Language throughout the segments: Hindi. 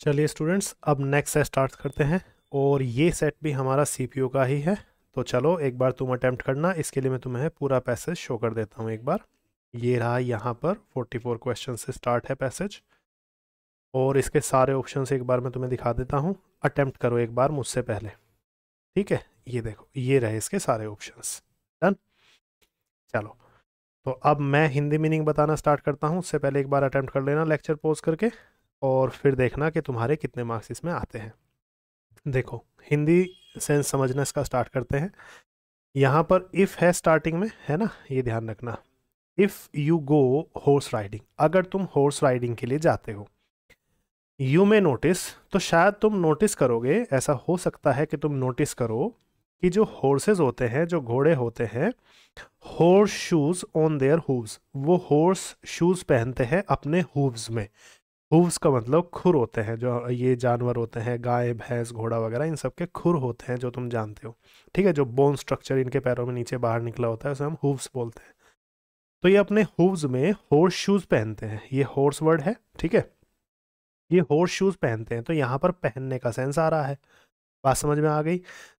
चलिए स्टूडेंट्स अब नेक्स्ट सेट स्टार्ट करते हैं और ये सेट भी हमारा सी का ही है तो चलो एक बार तुम अटैम्प्ट करना इसके लिए मैं तुम्हें पूरा पैसेज शो कर देता हूँ एक बार ये रहा यहाँ पर 44 क्वेश्चन से स्टार्ट है पैसेज और इसके सारे ऑप्शन एक बार मैं तुम्हें दिखा देता हूँ अटैम्प्ट करो एक बार मुझसे पहले ठीक है ये देखो ये रहे इसके सारे ऑप्शन डन चलो तो अब मैं हिंदी मीनिंग बताना स्टार्ट करता हूँ उससे पहले एक बार अटैम्प्ट कर लेना लेक्चर पोज करके और फिर देखना कि तुम्हारे कितने मार्क्स इसमें आते हैं देखो हिंदी सेंस समझना इसका स्टार्ट करते हैं यहाँ पर इफ़ है स्टार्टिंग में है ना ये ध्यान रखना if you go horse riding अगर तुम हॉर्स राइडिंग के लिए जाते हो यू में नोटिस तो शायद तुम नोटिस करोगे ऐसा हो सकता है कि तुम नोटिस करो कि जो हॉर्सेज होते हैं जो घोड़े होते हैं horse shoes on their hooves वो हॉर्स शूज़ पहनते हैं अपने हूव्स में हुव्स का मतलब खुर होते हैं जो ये जानवर होते हैं गाय भैंस घोड़ा वगैरह इन सब के खुर होते हैं जो तुम जानते हो ठीक है जो बोन स्ट्रक्चर इनके पैरों में नीचे बाहर निकला होता है उसे हम हुव्स बोलते हैं तो ये अपने हुव्स में हॉर्स शूज़ पहनते हैं ये हॉर्स वर्ड है ठीक है ये हॉर्स शूज़ पहनते हैं तो यहाँ पर पहनने का सेंस आ रहा है बात समझ में आ गई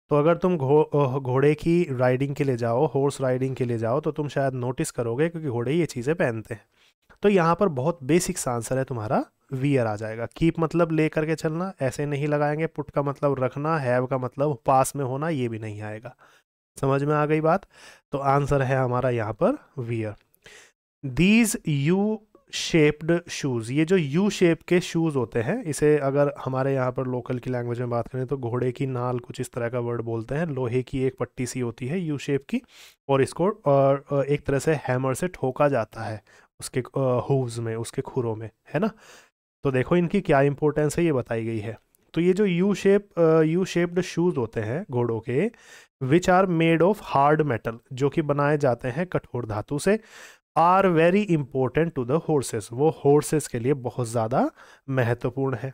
तो अगर तुम घो घोड़े की राइडिंग के लिए जाओ हॉर्स राइडिंग के लिए जाओ तो तुम शायद नोटिस करोगे क्योंकि घोड़े ये चीज़ें पहनते हैं तो यहाँ पर बहुत बेसिक्स आंसर है तुम्हारा वियर आ जाएगा कीप मतलब ले करके चलना ऐसे नहीं लगाएंगे पुट का मतलब रखना हैव का मतलब पास में होना ये भी नहीं आएगा समझ में आ गई बात तो आंसर है हमारा यहाँ पर wear these U shaped shoes ये जो यू शेप के शूज़ होते हैं इसे अगर हमारे यहाँ पर लोकल की लैंग्वेज में बात करें तो घोड़े की नाल कुछ इस तरह का वर्ड बोलते हैं लोहे की एक पट्टी सी होती है यू शेप की और इसको और एक तरह से हैमर से ठोका जाता है उसके होव्स में उसके खुरों में है ना तो देखो इनकी क्या इंपॉर्टेंस है ये बताई गई है तो ये जो U shape U shaped shoes होते हैं घोड़ों के which are made of hard metal जो कि बनाए जाते हैं कठोर धातु से are very important to the horses वो हॉर्सेस के लिए बहुत ज़्यादा महत्वपूर्ण है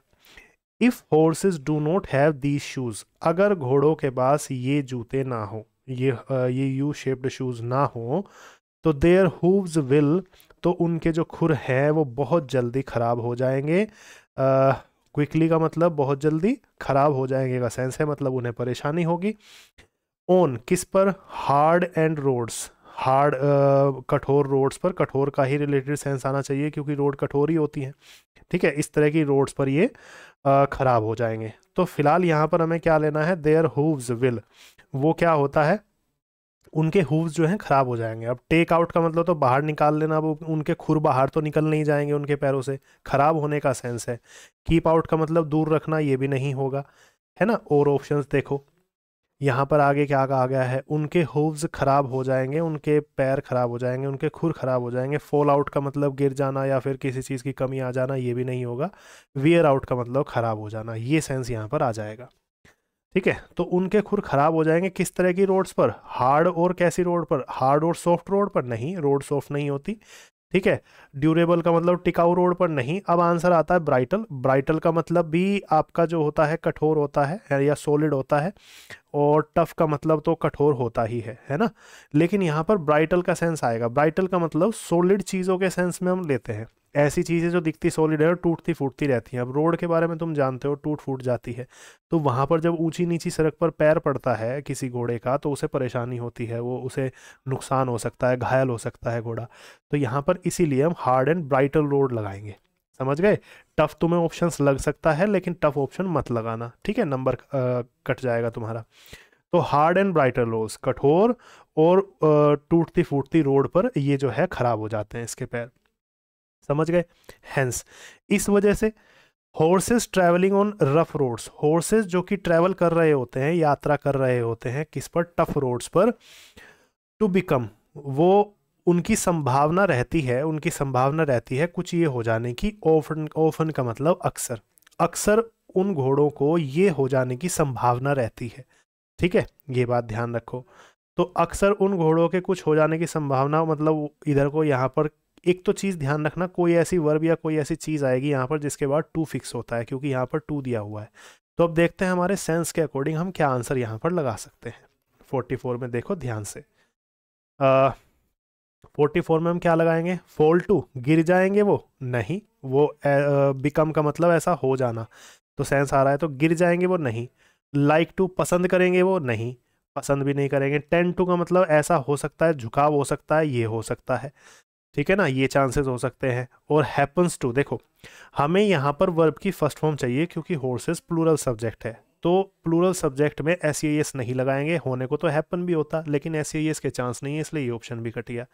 if horses do not have these shoes अगर घोड़ों के पास ये जूते ना हो ये ये यू शेप्ड शूज़ ना हो तो देयर हुव्स विल तो उनके जो खुर हैं वो बहुत जल्दी ख़राब हो जाएंगे क्विकली का मतलब बहुत जल्दी ख़राब हो जाएंगे का सेंस है मतलब उन्हें परेशानी होगी ओन किस पर हार्ड एंड रोड्स हार्ड कठोर रोड्स पर कठोर का ही रिलेटेड सेंस आना चाहिए क्योंकि रोड कठोर ही होती है ठीक है इस तरह की रोड्स पर ये ख़राब हो जाएंगे तो फिलहाल यहाँ पर हमें क्या लेना है देयर हुव्स विल वो क्या होता है उनके हुव्स जो हैं ख़राब हो जाएंगे अब टेक आउट का मतलब तो बाहर निकाल लेना अब उनके खुर बाहर तो निकल नहीं जाएंगे उनके पैरों से ख़राब होने का सेंस है कीप आउट का मतलब दूर रखना ये भी नहीं होगा है ना और ऑप्शंस देखो यहाँ पर आगे क्या आ गया है उनके हुव्स ख़राब हो जाएंगे उनके पैर ख़राब हो जाएंगे उनके खुर ख़राब हो जाएंगे फॉल आउट का मतलब गिर जाना या फिर किसी चीज़ की कमी आ जाना ये भी नहीं होगा वियर आउट का मतलब ख़राब हो जाना ये सेंस यहाँ पर आ जाएगा ठीक है तो उनके खुर खराब हो जाएंगे किस तरह की रोड्स पर हार्ड और कैसी रोड पर हार्ड और सॉफ्ट रोड पर नहीं रोड सॉफ्ट नहीं होती ठीक है ड्यूरेबल का मतलब टिकाऊ रोड पर नहीं अब आंसर आता है ब्राइटल ब्राइटल का मतलब भी आपका जो होता है कठोर होता है या सॉलिड होता है और टफ का मतलब तो कठोर होता ही है है ना लेकिन यहाँ पर ब्राइटल का सेंस आएगा ब्राइटल का मतलब सॉलिड चीज़ों के सेंस में हम लेते हैं ऐसी चीज़ें जो दिखती सॉलिड है और टूटती फूटती रहती हैं अब रोड के बारे में तुम जानते हो टूट फूट जाती है तो वहाँ पर जब ऊंची नीची सड़क पर पैर पड़ता है किसी घोड़े का तो उसे परेशानी होती है वो उसे नुकसान हो सकता है घायल हो सकता है घोड़ा तो यहाँ पर इसीलिए हम हार्ड एंड ब्राइटल रोड लगाएंगे समझ गए टफ तुम्हें ऑप्शन लग सकता है लेकिन टफ ऑप्शन मत लगाना ठीक है नंबर कट जाएगा तुम्हारा तो हार्ड एंड ब्राइटर लोस कठोर और टूटती फूटती रोड पर ये जो है ख़राब हो जाते हैं इसके पैर समझ गए हैंस इस वजह से horses travelling on rough roads horses जो कि ट्रैवल कर रहे होते हैं यात्रा कर रहे होते हैं किस पर टफ रोड्स पर टू बिकम वो उनकी संभावना रहती है उनकी संभावना रहती है कुछ ये हो जाने की ओफन ओफन का मतलब अक्सर अक्सर उन घोड़ों को ये हो जाने की संभावना रहती है ठीक है ये बात ध्यान रखो तो अक्सर उन घोड़ों के कुछ हो जाने की संभावना मतलब इधर को यहाँ पर एक तो चीज़ ध्यान रखना कोई ऐसी वर्ब या कोई ऐसी चीज़ आएगी यहाँ पर जिसके बाद टू फिक्स होता है क्योंकि यहाँ पर टू दिया हुआ है तो अब देखते हैं हमारे सेंस के अकॉर्डिंग हम क्या आंसर यहाँ पर लगा सकते हैं 44 में देखो ध्यान से फोर्टी फोर में हम क्या लगाएंगे फोल टू गिर जाएंगे वो नहीं वो बिकम का मतलब ऐसा हो जाना तो सेंस आ रहा है तो गिर जाएंगे वो नहीं लाइक like टू पसंद करेंगे वो नहीं पसंद भी नहीं करेंगे टेन टू का मतलब ऐसा हो सकता है झुकाव हो सकता है ये हो सकता है ठीक है ना ये चांसेस हो सकते हैं और हैपन्स टू देखो हमें यहाँ पर वर्ब की फर्स्ट फॉर्म चाहिए क्योंकि हॉर्सेस प्लूरल सब्जेक्ट है तो प्लूरल सब्जेक्ट में एस एस e नहीं लगाएंगे होने को तो हैपन भी होता लेकिन एस e के चांस नहीं है इसलिए ये ऑप्शन भी कटिया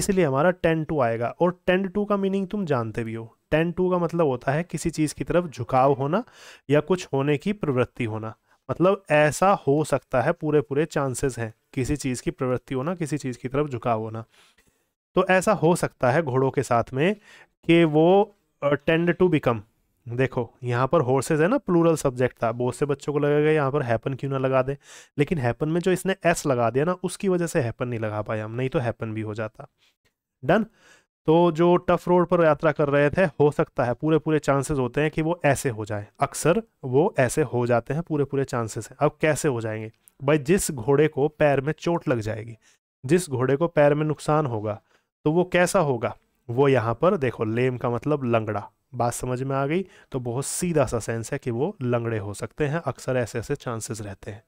इसलिए हमारा टेन टू आएगा और टेन टू का मीनिंग तुम जानते भी हो टेन टू का मतलब होता है किसी चीज़ की तरफ झुकाव होना या कुछ होने की प्रवृत्ति होना मतलब ऐसा हो सकता है पूरे पूरे चांसेस हैं किसी चीज़ की प्रवृत्ति होना किसी चीज़ की तरफ झुकाव होना तो ऐसा हो सकता है घोड़ों के साथ में कि वो टेंड टू बिकम देखो यहाँ पर हॉर्सेज है ना प्लूरल सब्जेक्ट था बहुत से बच्चों को लगेगा यहाँ पर हैपन क्यों ना लगा दे लेकिन हैपन में जो इसने एस लगा दिया ना उसकी वजह से हैपन नहीं लगा पाया हम नहीं तो हैपन भी हो जाता डन तो जो टफ रोड पर यात्रा कर रहे थे हो सकता है पूरे पूरे चांसेस होते हैं कि वो ऐसे हो जाए अक्सर वो ऐसे हो जाते हैं पूरे पूरे चांसेस हैं अब कैसे हो जाएंगे भाई जिस घोड़े को पैर में चोट लग जाएगी जिस घोड़े को पैर में नुकसान होगा तो वो कैसा होगा वो यहाँ पर देखो लेम का मतलब लंगड़ा बात समझ में आ गई तो बहुत सीधा सा सेंस है कि वो लंगड़े हो सकते हैं अक्सर ऐसे ऐसे चांसेस रहते हैं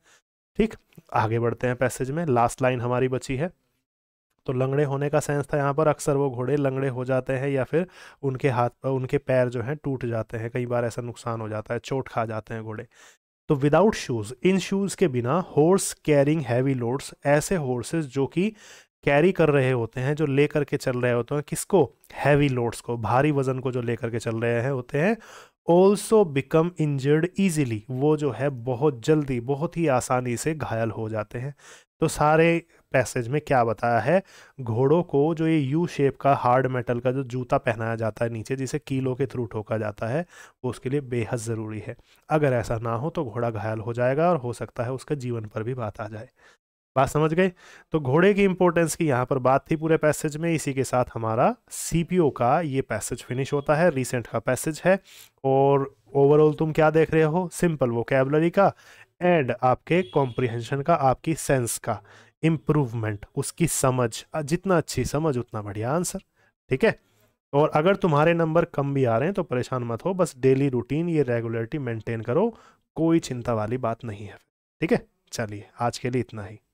ठीक आगे बढ़ते हैं पैसेज में लास्ट लाइन हमारी बची है तो लंगड़े होने का सेंस था यहाँ पर अक्सर वो घोड़े लंगड़े हो जाते हैं या फिर उनके हाथ उनके पैर जो हैं टूट जाते हैं कई बार ऐसा नुकसान हो जाता है चोट खा जाते हैं घोड़े तो विदाउट शूज़ इन शूज़ के बिना हॉर्स कैरिंग हैवी लोड्स ऐसे हॉर्सेज जो कि कैरी कर रहे होते हैं जो ले करके चल रहे होते हैं किसको हैवी लोड्स को भारी वजन को जो ले करके चल रहे हैं होते हैं ऑल्सो बिकम इंजर्ड ईजिली वो जो है बहुत जल्दी बहुत ही आसानी से घायल हो जाते हैं तो सारे पैसेज में क्या बताया है घोड़ों को जो ये यू शेप का हार्ड मेटल का जो जूता पहनाया जाता है नीचे जिसे कीलों के थ्रू ठोका जाता है वो उसके लिए बेहद ज़रूरी है अगर ऐसा ना हो तो घोड़ा घायल हो जाएगा और हो सकता है उसके जीवन पर भी बात आ जाए बात समझ गए तो घोड़े की इंपॉर्टेंस की यहाँ पर बात थी पूरे पैसेज में इसी के साथ हमारा सीपीओ का ये पैसेज फिनिश होता है रिसेंट का पैसेज है और ओवरऑल तुम क्या देख रहे हो सिंपल वो का एंड आपके कॉम्प्रिहेंशन का आपकी सेंस का इम्प्रूवमेंट उसकी समझ जितना अच्छी समझ उतना बढ़िया आंसर ठीक है और अगर तुम्हारे नंबर कम भी आ रहे हैं तो परेशान मत हो बस डेली रूटीन ये रेगुलरिटी मेंटेन करो कोई चिंता वाली बात नहीं है ठीक है चलिए आज के लिए इतना ही